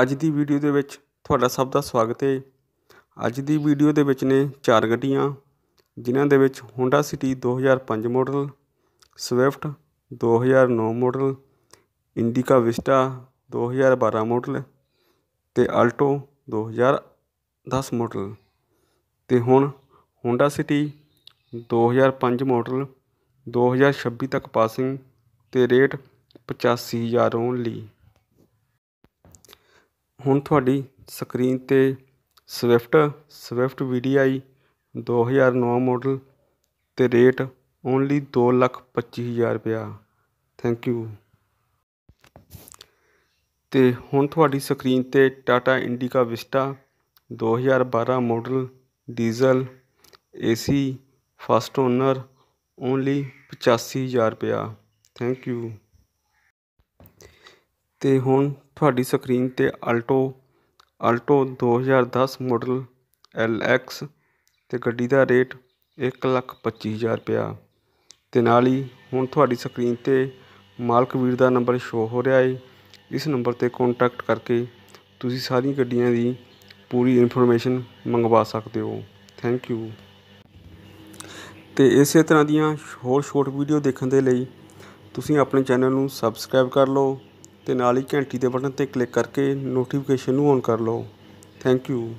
ਅੱਜ ਦੀ ਵੀਡੀਓ ਦੇ ਵਿੱਚ ਤੁਹਾਡਾ ਸਭ ਦਾ ਸਵਾਗਤ ਹੈ ਅੱਜ ਦੀ ਵੀਡੀਓ ਦੇ ਵਿੱਚ ਨੇ ਚਾਰ ਗੱਡੀਆਂ ਜਿਨ੍ਹਾਂ ਦੇ ਵਿੱਚ Honda City 2005 model Swift 2009 model Indica Vista 2012 model ਤੇ Alto 2010 ਮਾਡਲ ਤੇ ਹੁਣ Honda City 2005 ਮਾਡਲ 2026 ਤੱਕ ਪਾਸਿੰਗ ਤੇ ਰੇਟ 85000 ਓਨਲੀ ਹੁਣ ਤੁਹਾਡੀ ਸਕਰੀਨ 'ਤੇ ਸਵਿਫਟ ਸਵਿਫਟ VDI 2009 ਮਾਡਲ ਤੇ ਰੇਟ ਓਨਲੀ 2 ਲੱਖ ਪੱਚੀ ਹਜ਼ਾਰ ਰੁਪਇਆ ਥੈਂਕ ਯੂ ਤੇ ਹੁਣ ਤੁਹਾਡੀ ਸਕਰੀਨ 'ਤੇ Tata Indica Vista 2012 model diesel AC first owner only 85000 ਰੁਪਿਆ ਰੁਪਇਆ ਥੈਂਕ ਯੂ ਤੇ ਹੁਣ ਤੁਹਾਡੀ ਸਕਰੀਨ 'ਤੇ Alto Alto 2010 model L X ਤੇ ਗੱਡੀ ਦਾ ਰੇਟ 125000 ਲੱਖ ਤੇ ਹਜ਼ਾਰ ਨਾਲ ਹੀ ਹੁਣ ਤੁਹਾਡੀ ਸਕਰੀਨ 'ਤੇ ਮਾਲਕ ਵੀਰ ਦਾ ਨੰਬਰ ਸ਼ੋ ਹੋ ਰਿਹਾ ਹੈ ਇਸ ਨੰਬਰ 'ਤੇ ਕੰਟੈਕਟ ਕਰਕੇ ਤੁਸੀਂ ਸਾਰੀਆਂ ਗੱਡੀਆਂ ਦੀ ਪੂਰੀ ਇਨਫੋਰਮੇਸ਼ਨ ਮੰਗਵਾ ਸਕਦੇ ਹੋ ਥੈਂਕ ਯੂ ਤੇ ਇਸੇ ਤਰ੍ਹਾਂ ਦੀਆਂ ਹੋਰ ਸ਼ੋਰਟ ਵੀਡੀਓ ਦੇਖਣ ਦੇ ਲਈ ਤੁਸੀਂ ਆਪਣੇ ਚੈਨਲ ਨੂੰ ਸਬਸਕ੍ਰਾਈਬ ਕਰ ਲਓ ਅਤੇ ਨਾਲ ਹੀ ਘੰਟੀ ਦੇ ਬਟਨ 'ਤੇ ਕਲਿੱਕ ਕਰਕੇ ਨੋਟੀਫਿਕੇਸ਼ਨ ਨੂੰ ਔਨ ਕਰ ਲਓ ਥੈਂਕ ਯੂ